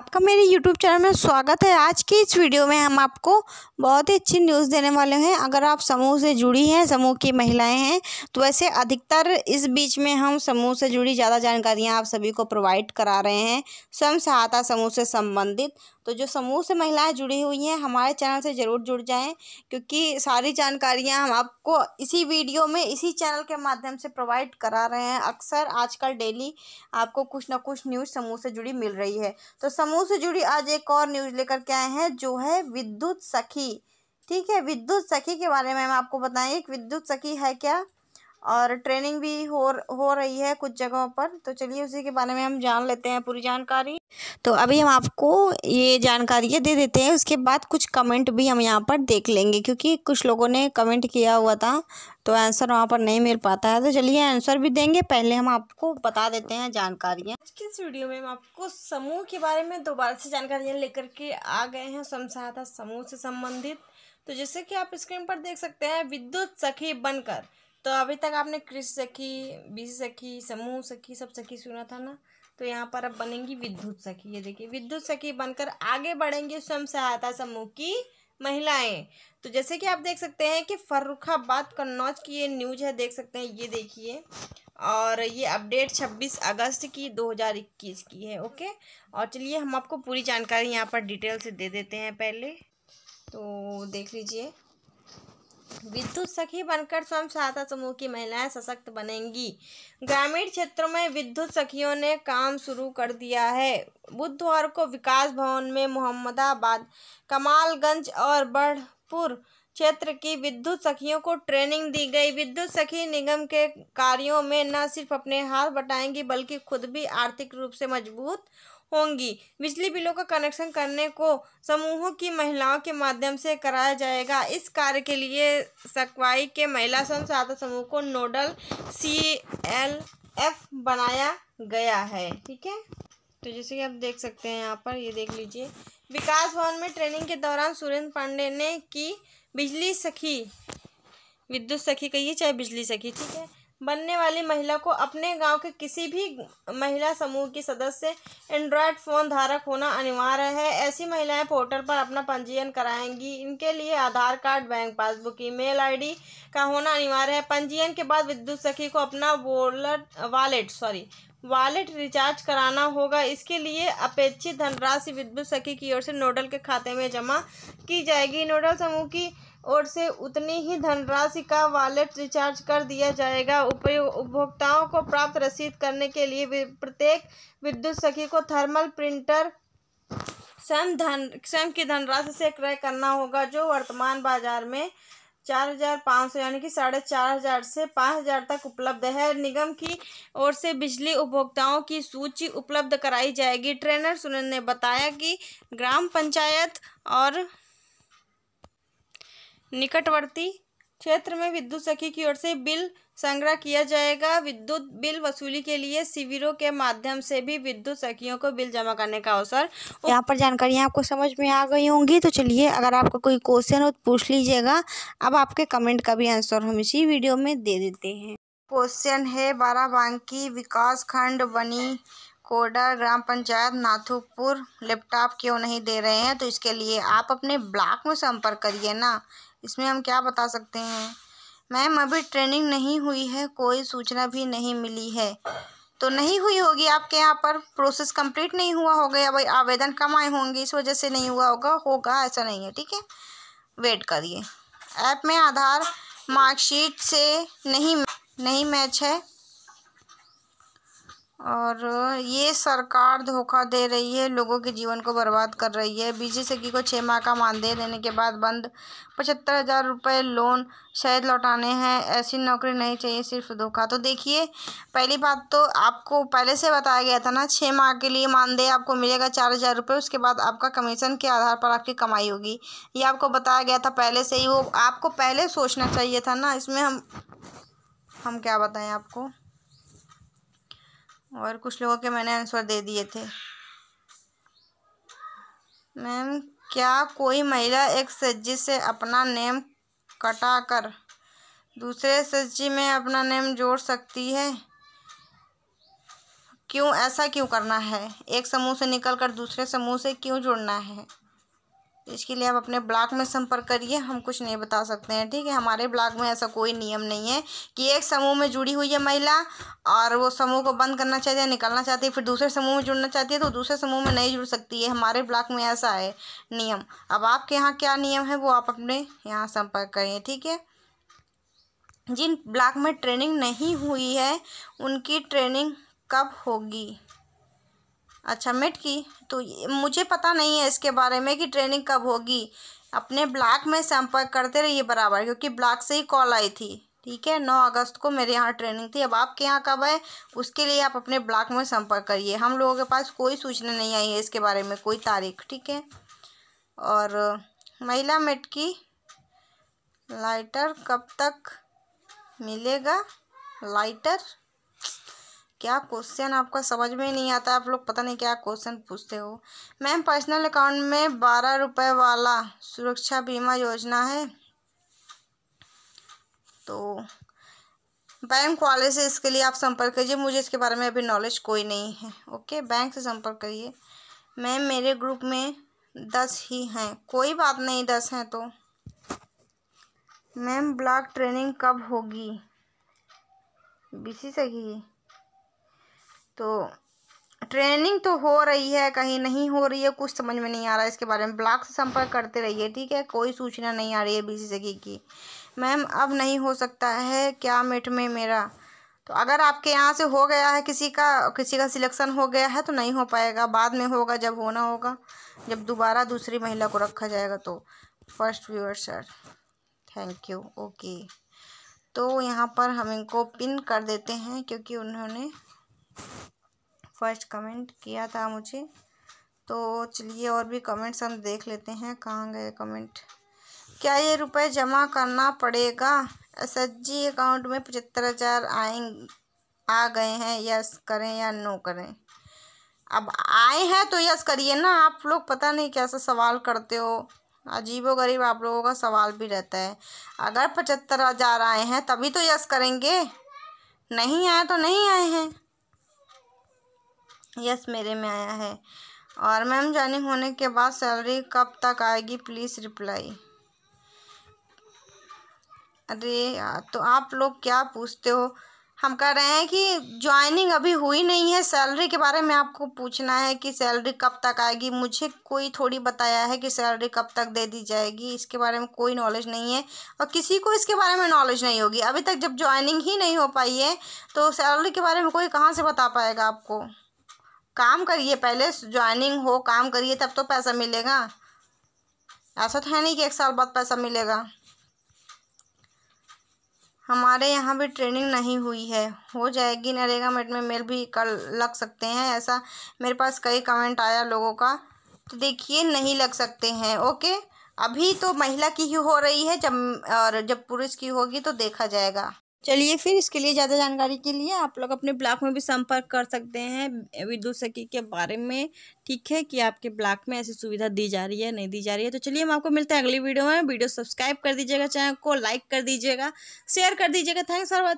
आपका मेरे YouTube channel में स्वागत है आज की इस वीडियो में हम आपको बहुत ही अच्छी न्यूज़ देने वाले हैं अगर आप समूह से जुड़ी हैं समूह की महिलाएं हैं तो वैसे अधिकतर इस बीच में हम समूह से जुड़ी ज़्यादा जानकारियां आप सभी को प्रोवाइड करा रहे हैं स्वयं सहायता समूह से संबंधित तो जो समूह से महिलाएं जुड़ी हुई हैं हमारे चैनल से ज़रूर जुड़ जाएं क्योंकि सारी जानकारियां हम आपको इसी वीडियो में इसी चैनल के माध्यम से प्रोवाइड करा रहे हैं अक्सर आजकल डेली आपको कुछ ना कुछ न्यूज़ समूह से जुड़ी मिल रही है तो समूह से जुड़ी आज एक और न्यूज़ लेकर के आए हैं जो है विद्युत सखी ठीक है विद्युत सखी के बारे में हम आपको बताएं एक विद्युत सखी है क्या और ट्रेनिंग भी हो हो रही है कुछ जगहों पर तो चलिए उसी के बारे में हम जान लेते हैं पूरी जानकारी तो अभी हम आपको ये जानकारी दे देते हैं उसके बाद कुछ कमेंट भी हम यहाँ पर देख लेंगे क्योंकि कुछ लोगों ने कमेंट किया हुआ था तो आंसर वहाँ पर नहीं मिल पाता है तो चलिए आंसर भी देंगे पहले हम आपको बता देते हैं जानकारियाँ आज की इस वीडियो में हम आपको समूह के बारे में दोबारा से जानकारियाँ लेकर के आ गए हैं सहायता समूह से संबंधित तो जैसे कि आप स्क्रीन पर देख सकते हैं विद्युत सखी बनकर तो अभी तक आपने कृषि सखी बीस सखी समूह सखी सब सखी सुना था ना तो यहाँ पर अब बनेंगी विद्युत सखी ये देखिए विद्युत सखी बनकर आगे बढ़ेंगे स्वयं सहायता समूह की महिलाएं तो जैसे कि आप देख सकते हैं कि फर्रुखाबाद कन्नौज की ये न्यूज है देख सकते हैं ये देखिए और ये अपडेट 26 अगस्त की 2021 की है ओके और चलिए हम आपको पूरी जानकारी यहाँ पर डिटेल से दे देते हैं पहले तो देख लीजिए विद्युत सखी बनकर स्वयं सहायता समूह की महिलाएं सशक्त बनेंगी ग्रामीण क्षेत्रों में विद्युत सखियों ने काम शुरू कर दिया है बुधवार को विकास भवन में मोहम्मदाबाद कमालगंज और बढ़पुर क्षेत्र की विद्युत सखियों को ट्रेनिंग दी गई विद्युत सखी निगम के कार्यों में न सिर्फ अपने हाथ बटाएंगी बल्कि खुद भी आर्थिक रूप से मजबूत होंगी बिजली बिलों का कनेक्शन करने को समूहों की महिलाओं के माध्यम से कराया जाएगा इस कार्य के लिए सकवाई के महिला स्वयं सहायता समूह को नोडल सी एल एफ बनाया गया है ठीक है तो जैसे कि आप देख सकते हैं यहाँ पर ये देख लीजिए विकास भवन में ट्रेनिंग के दौरान सुरेंद्र पांडे ने की बिजली सखी विद्युत सखी कहिए चाहे बिजली सखी ठीक है बनने वाली महिला को अपने गांव के किसी भी महिला समूह की सदस्य एंड्रॉयड फ़ोन धारक होना अनिवार्य है ऐसी महिलाएं पोर्टल पर अपना पंजीयन कराएंगी इनके लिए Aadhaar card bank passbook email ID का होना अनिवार्य है पंजीयन के बाद विद्युत सखी को अपना wallet wallet sorry wallet recharge कराना होगा इसके लिए अपेक्षित धनराशि विद्युत सखी की ओर से नोडल के खाते में जमा की जाएगी नोडल समूह की ओर से उतनी ही धनराशि का वॉलेट रिचार्ज कर दिया जाएगा उपभोक्ताओं को प्राप्त रसीद करने के लिए प्रत्येक विद्युत सखी को थर्मल प्रिंटर स्वयं धन स्वयं की धनराशि से क्रय करना होगा जो वर्तमान बाजार में चार हज़ार पाँच सौ यानी कि साढ़े चार हज़ार से पाँच हज़ार तक उपलब्ध है निगम की ओर से बिजली उपभोक्ताओं की सूची उपलब्ध कराई जाएगी ट्रेनर सुनंद ने बताया कि ग्राम पंचायत और निकटवर्ती क्षेत्र में विद्युत सखी की ओर से बिल संग्रह किया जाएगा विद्युत बिल वसूली के लिए शिविरों के माध्यम से भी विद्युत सखियों को बिल जमा करने का अवसर यहाँ पर जानकारियाँ आपको समझ में आ गई होंगी तो चलिए अगर आपका कोई क्वेश्चन हो तो पूछ लीजिएगा अब आपके कमेंट का भी आंसर हम इसी वीडियो में दे देते हैं क्वेश्चन है बाराबांकी विकास खंड बनी कोडर ग्राम पंचायत नाथुपुर लैपटॉप क्यों नहीं दे रहे हैं तो इसके लिए आप अपने ब्लॉक में संपर्क करिए ना इसमें हम क्या बता सकते हैं मैम अभी ट्रेनिंग नहीं हुई है कोई सूचना भी नहीं मिली है तो नहीं हुई होगी आपके यहाँ पर प्रोसेस कंप्लीट नहीं हुआ होगा या भाई आवेदन कम आए होंगे इस वजह से नहीं हुआ होगा होगा ऐसा नहीं है ठीक है वेट करिए ऐप में आधार मार्कशीट से नहीं नहीं मैच है और ये सरकार धोखा दे रही है लोगों के जीवन को बर्बाद कर रही है बीजी सखी को छः माह का मानदेय देने के बाद बंद पचहत्तर हज़ार रुपये लोन शायद लौटाने हैं ऐसी नौकरी नहीं चाहिए सिर्फ धोखा तो देखिए पहली बात तो आपको पहले से बताया गया था ना छः माह के लिए मानदेय आपको मिलेगा चार हज़ार रुपये उसके बाद आपका कमीशन के आधार पर आपकी कमाई होगी ये आपको बताया गया था पहले से ही वो आपको पहले सोचना चाहिए था ना इसमें हम हम क्या बताएं आपको और कुछ लोगों के मैंने आंसर दे दिए थे मैम क्या कोई महिला एक सज्जी से अपना नेम कटाकर दूसरे सज्जी में अपना नेम जोड़ सकती है क्यों ऐसा क्यों करना है एक समूह से निकलकर दूसरे समूह से क्यों जुड़ना है इसके लिए आप अपने ब्लॉक में संपर्क करिए हम कुछ नहीं बता सकते हैं ठीक है हमारे ब्लॉक में ऐसा कोई नियम नहीं है कि एक समूह में जुड़ी हुई है महिला और वो समूह को बंद करना चाहती है निकालना चाहती है फिर दूसरे समूह में जुड़ना चाहती है तो दूसरे समूह में नहीं जुड़ सकती है हमारे ब्लॉक में ऐसा है नियम अब आपके यहाँ क्या नियम है वो आप अपने यहाँ संपर्क करिए ठीक है जिन ब्लॉक में ट्रेनिंग नहीं हुई है उनकी ट्रेनिंग कब होगी अच्छा मिट की तो मुझे पता नहीं है इसके बारे में कि ट्रेनिंग कब होगी अपने ब्लॉक में संपर्क करते रहिए बराबर क्योंकि ब्लॉक से ही कॉल आई थी ठीक है नौ अगस्त को मेरे यहाँ ट्रेनिंग थी अब आपके यहाँ कब है उसके लिए आप अपने ब्लॉक में संपर्क करिए हम लोगों के पास कोई सूचना नहीं आई है इसके बारे में कोई तारीख ठीक है और महिला मेट की लाइटर कब तक मिलेगा लाइटर क्या क्वेश्चन आपका समझ में नहीं आता आप लोग पता नहीं क्या क्वेश्चन पूछते हो मैम पर्सनल अकाउंट में बारह रुपये वाला सुरक्षा बीमा योजना है तो बैंक वाले से इसके लिए आप संपर्क कीजिए मुझे इसके बारे में अभी नॉलेज कोई नहीं है ओके बैंक से संपर्क करिए मैम मेरे ग्रुप में दस ही हैं कोई बात नहीं दस हैं तो मैम ब्लॉक ट्रेनिंग कब होगी बीसी सही तो ट्रेनिंग तो हो रही है कहीं नहीं हो रही है कुछ समझ में नहीं आ रहा है इसके बारे में ब्लॉक से संपर्क करते रहिए ठीक है कोई सूचना नहीं आ रही है सी की मैम अब नहीं हो सकता है क्या मिट में मेरा तो अगर आपके यहाँ से हो गया है किसी का किसी का सिलेक्शन हो गया है तो नहीं हो पाएगा बाद में होगा जब होना होगा जब दोबारा दूसरी महिला को रखा जाएगा तो first viewer sir thank you okay तो यहाँ पर हम इनको पिन कर देते हैं क्योंकि उन्होंने फर्स्ट कमेंट किया था मुझे तो चलिए और भी कमेंट्स हम देख लेते हैं कहाँ गए कमेंट क्या ये रुपए जमा करना पड़ेगा एस अकाउंट में पचहत्तर हज़ार आए आ गए हैं यस करें या नो करें अब आए हैं तो यस करिए ना आप लोग पता नहीं कैसा सवाल करते हो अजीबो गरीब आप लोगों का सवाल भी रहता है अगर पचहत्तर हज़ार आए हैं तभी तो यस करेंगे नहीं आए तो नहीं आए हैं यस मेरे में आया है और मैम ज्वाइनिंग होने के बाद सैलरी कब तक आएगी प्लीज़ रिप्लाई अरे यार तो आप लोग क्या पूछते हो हम कह रहे हैं कि ज्वाइनिंग अभी हुई नहीं है सैलरी के बारे में आपको पूछना है कि सैलरी कब तक आएगी मुझे कोई थोड़ी बताया है कि सैलरी कब तक दे दी जाएगी इसके बारे में कोई नॉलेज नहीं है और किसी को इसके बारे में नॉलेज नहीं होगी अभी तक जब ज्वाइनिंग ही नहीं हो पाई है तो सैलरी के बारे में कोई कहाँ से बता पाएगा आपको काम करिए पहले ज्वाइनिंग हो काम करिए तब तो पैसा मिलेगा ऐसा तो है नहीं कि एक साल बाद पैसा मिलेगा हमारे यहाँ भी ट्रेनिंग नहीं हुई है हो जाएगी नरेगा मेट में मेल भी कर लग सकते हैं ऐसा मेरे पास कई कमेंट आया लोगों का तो देखिए नहीं लग सकते हैं ओके अभी तो महिला की ही हो रही है जब और जब पुरुष की होगी तो देखा जाएगा चलिए फिर इसके लिए ज़्यादा जानकारी के लिए आप लोग अपने ब्लॉक में भी संपर्क कर सकते हैं विद्युत सखी के बारे में ठीक है कि आपके ब्लॉक में ऐसी सुविधा दी जा रही है नहीं दी जा रही है तो चलिए हम आपको मिलते हैं अगली वीडियो में वीडियो सब्सक्राइब कर दीजिएगा चैनल को लाइक कर दीजिएगा शेयर कर दीजिएगा थैंक्स फॉर वॉचिंग